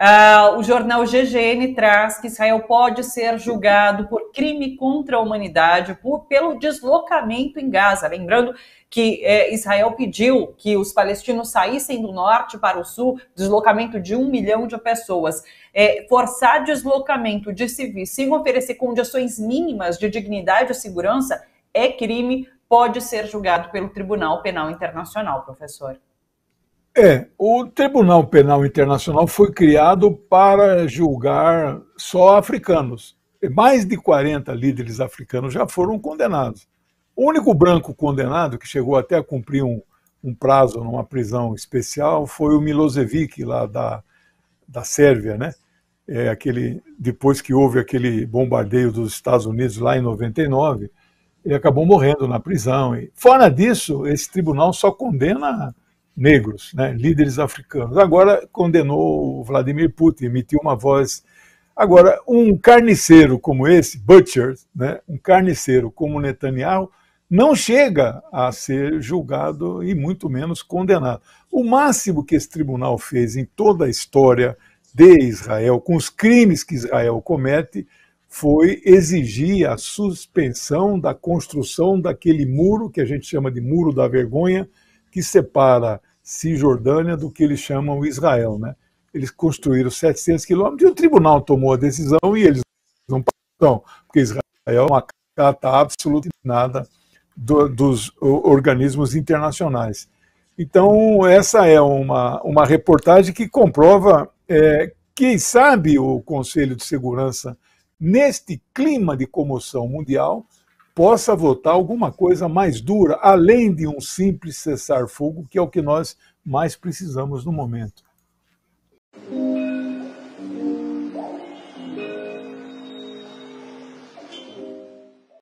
Ah, o jornal GGN traz que Israel pode ser julgado por crime contra a humanidade por, pelo deslocamento em Gaza. Lembrando que é, Israel pediu que os palestinos saíssem do norte para o sul, deslocamento de um milhão de pessoas. É, forçar deslocamento de civis sem oferecer condições mínimas de dignidade e segurança é crime, pode ser julgado pelo Tribunal Penal Internacional, professor. É, o Tribunal Penal Internacional foi criado para julgar só africanos. Mais de 40 líderes africanos já foram condenados. O único branco condenado que chegou até a cumprir um, um prazo numa prisão especial foi o Milosevic, lá da, da Sérvia, né? É, aquele, depois que houve aquele bombardeio dos Estados Unidos lá em 99, ele acabou morrendo na prisão. E, fora disso, esse tribunal só condena negros, né, líderes africanos. Agora condenou o Vladimir Putin, emitiu uma voz. Agora, um carniceiro como esse, Butcher, né, um carniceiro como Netanyahu, não chega a ser julgado e muito menos condenado. O máximo que esse tribunal fez em toda a história de Israel, com os crimes que Israel comete, foi exigir a suspensão da construção daquele muro que a gente chama de muro da vergonha, que separa Cisjordânia do que eles chamam Israel. Né? Eles construíram 700 quilômetros e o tribunal tomou a decisão e eles não estão, porque Israel é uma carta absoluta nada do, dos organismos internacionais. Então, essa é uma, uma reportagem que comprova, é, quem sabe, o Conselho de Segurança, neste clima de comoção mundial, possa votar alguma coisa mais dura, além de um simples cessar-fogo, que é o que nós mais precisamos no momento.